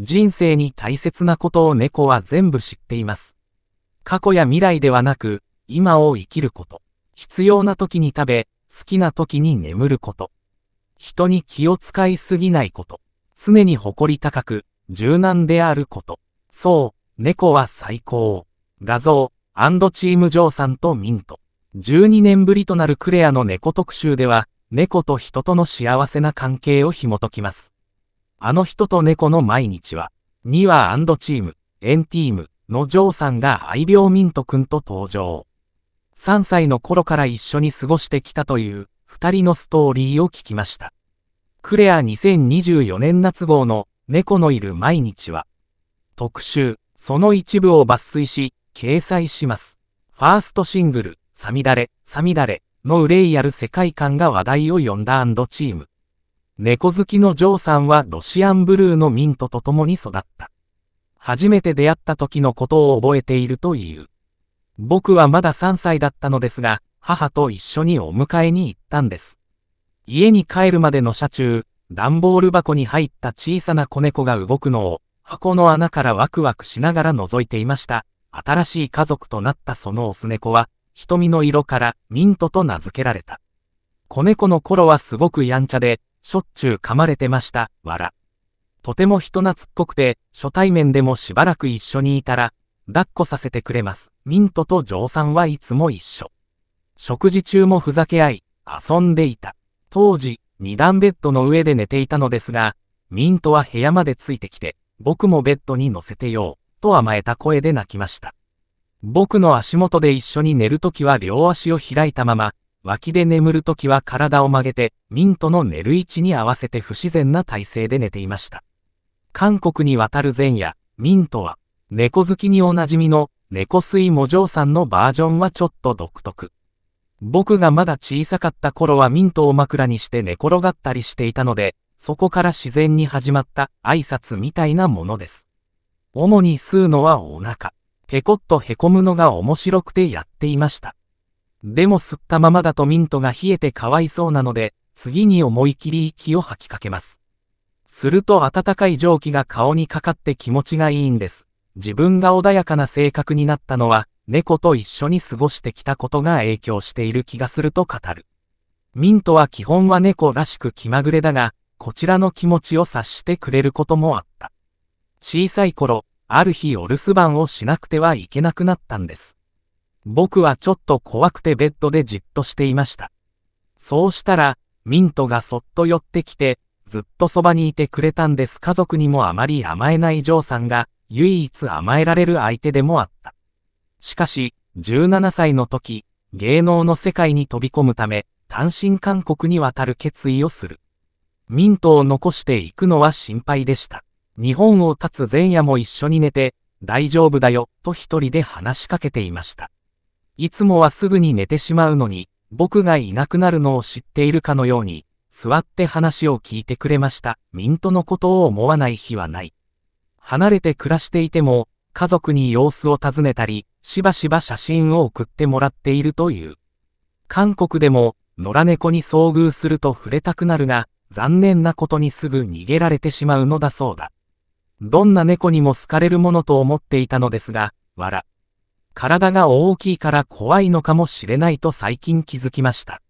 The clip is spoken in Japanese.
人生に大切なことを猫は全部知っています。過去や未来ではなく、今を生きること。必要な時に食べ、好きな時に眠ること。人に気を使いすぎないこと。常に誇り高く、柔軟であること。そう、猫は最高。画像、アンドチームジョーさんとミント。12年ぶりとなるクレアの猫特集では、猫と人との幸せな関係を紐解きます。あの人と猫の毎日は、2話チーム、エンティームのジョーさんが愛病ミントくんと登場。3歳の頃から一緒に過ごしてきたという二人のストーリーを聞きました。クレア2024年夏号の猫のいる毎日は、特集、その一部を抜粋し、掲載します。ファーストシングル、サミダレ、サミダレの憂いある世界観が話題を呼んだチーム。猫好きのジョーさんはロシアンブルーのミントと共に育った。初めて出会った時のことを覚えているという。僕はまだ3歳だったのですが、母と一緒にお迎えに行ったんです。家に帰るまでの車中、段ボール箱に入った小さな子猫が動くのを、箱の穴からワクワクしながら覗いていました。新しい家族となったそのオス猫は、瞳の色からミントと名付けられた。子猫の頃はすごくやんちゃで、しょっちゅう噛まれてました、わら。とても人懐っこくて、初対面でもしばらく一緒にいたら、抱っこさせてくれます。ミントとジョーさんはいつも一緒。食事中もふざけ合い、遊んでいた。当時、二段ベッドの上で寝ていたのですが、ミントは部屋までついてきて、僕もベッドに乗せてよう、と甘えた声で泣きました。僕の足元で一緒に寝るときは両足を開いたまま、脇で眠るときは体を曲げて、ミントの寝る位置に合わせて不自然な体勢で寝ていました。韓国に渡る前夜、ミントは、猫好きにおなじみの、猫水も嬢さんのバージョンはちょっと独特。僕がまだ小さかった頃はミントを枕にして寝転がったりしていたので、そこから自然に始まった挨拶みたいなものです。主に吸うのはお腹、ペコッとへこむのが面白くてやっていました。でも吸ったままだとミントが冷えてかわいそうなので、次に思い切り息を吐きかけます。すると暖かい蒸気が顔にかかって気持ちがいいんです。自分が穏やかな性格になったのは、猫と一緒に過ごしてきたことが影響している気がすると語る。ミントは基本は猫らしく気まぐれだが、こちらの気持ちを察してくれることもあった。小さい頃、ある日お留守番をしなくてはいけなくなったんです。僕はちょっと怖くてベッドでじっとしていました。そうしたら、ミントがそっと寄ってきて、ずっとそばにいてくれたんです。家族にもあまり甘えないジョーさんが、唯一甘えられる相手でもあった。しかし、17歳の時、芸能の世界に飛び込むため、単身韓国に渡る決意をする。ミントを残していくのは心配でした。日本を立つ前夜も一緒に寝て、大丈夫だよ、と一人で話しかけていました。いつもはすぐに寝てしまうのに、僕がいなくなるのを知っているかのように、座って話を聞いてくれました。ミントのことを思わない日はない。離れて暮らしていても、家族に様子を尋ねたり、しばしば写真を送ってもらっているという。韓国でも、野良猫に遭遇すると触れたくなるが、残念なことにすぐ逃げられてしまうのだそうだ。どんな猫にも好かれるものと思っていたのですが、わら。体が大きいから怖いのかもしれないと最近気づきました。